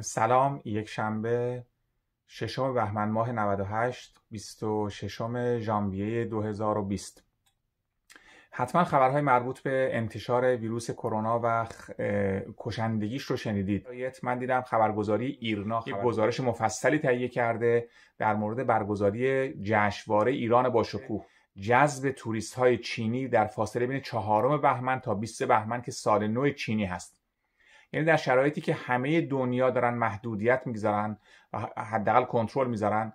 سلام یک شنبه ششم بهمن ماه 98 26 ژانویه 2020 حتما خبرهای مربوط به انتشار ویروس کرونا و کشندگیش رو شنیدید من دیدم خبرگزاری ایرنا خبر... خب. گزارش مفصلی تهیه کرده در مورد برگزاری جشنواره ایران با شکوه جذب توریست های چینی در فاصله بین چهارم بهمن تا 20 بهمن که سال نو چینی هست یعنی در شرایطی که همه دنیا دارن محدودیت میگذارن و حداقل کنترل میذارن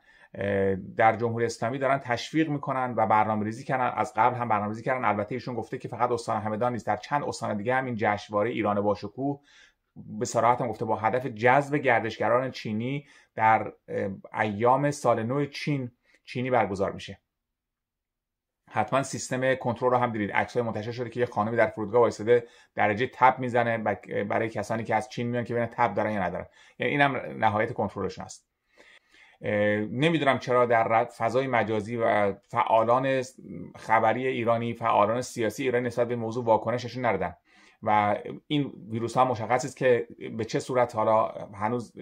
در جمهوری اسلامی دارن تشویق میکنن و برنامه ریزی کردن از قبل هم برنامه ریزی کردن البته ایشون گفته که فقط استان همدان نیست در چند استان دیگه هم این جشنواره ایران باشکوه به صراحت هم گفته با هدف جذب گردشگران چینی در ایام سال نو چین چینی برگزار میشه حتما سیستم کنترل رو هم دیدید های منتشر شده که یه خانمی در فرودگاه وایساده درجه تب میزنه برای کسانی که از چین میان که ببینن تب دارن یا ندارن یعنی اینم نهایت کنترلشون است نمیدونم چرا در فضای مجازی و فعالان خبری ایرانی فعالان سیاسی ایران نسبت به موضوع واکنششون ندادن و این ویروس ها مشخص است که به چه صورت حالا هنوز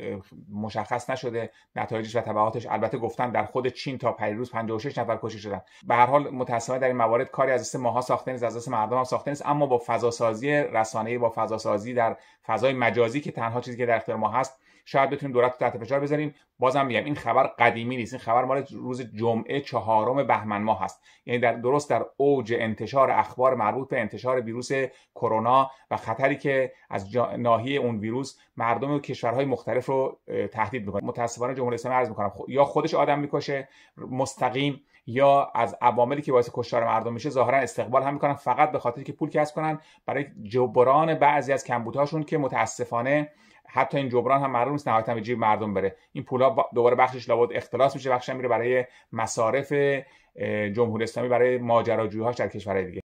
مشخص نشده نتایجش و تبعاتش البته گفتن در خود چین تا پریروز 56 نفر کشته شدن به هر حال متأسفانه در این موارد کاری از دست ماها ساخته نیست از دست مردم هم ساخته نیست اما با فضا سازی رسانه‌ای با فضا سازی در فضای مجازی که تنها چیزی که در اختیار ما هست شاید بتونیم دولت تحت فشار بذاریم بازم میگم این خبر قدیمی نیست این خبر مال روز جمعه چهارم بهمن ماه هست یعنی در درست در اوج انتشار اخبار مربوط به انتشار ویروس کرونا و خطری که از ناحیه اون ویروس مردم و کشورهای مختلف رو تهدید میکنه متاسفانه جمهوری اسلامی عرض میکنم یا خودش آدم میکشه مستقیم یا از عواملی که باعث کشتار مردم میشه ظاهرا استقبال هم میکنن فقط به خاطر که پول کسب کنن برای جبران بعضی از کمبودهاشون که متاسفانه حتی این جبران هم معلوم نیست نهایت به جیب مردم بره این پولا دوباره بخشش لابد اختلاس میشه بخشش میره برای مصارف جمهوری اسلامی برای ماجراجویی‌هاش در کشورهای دیگه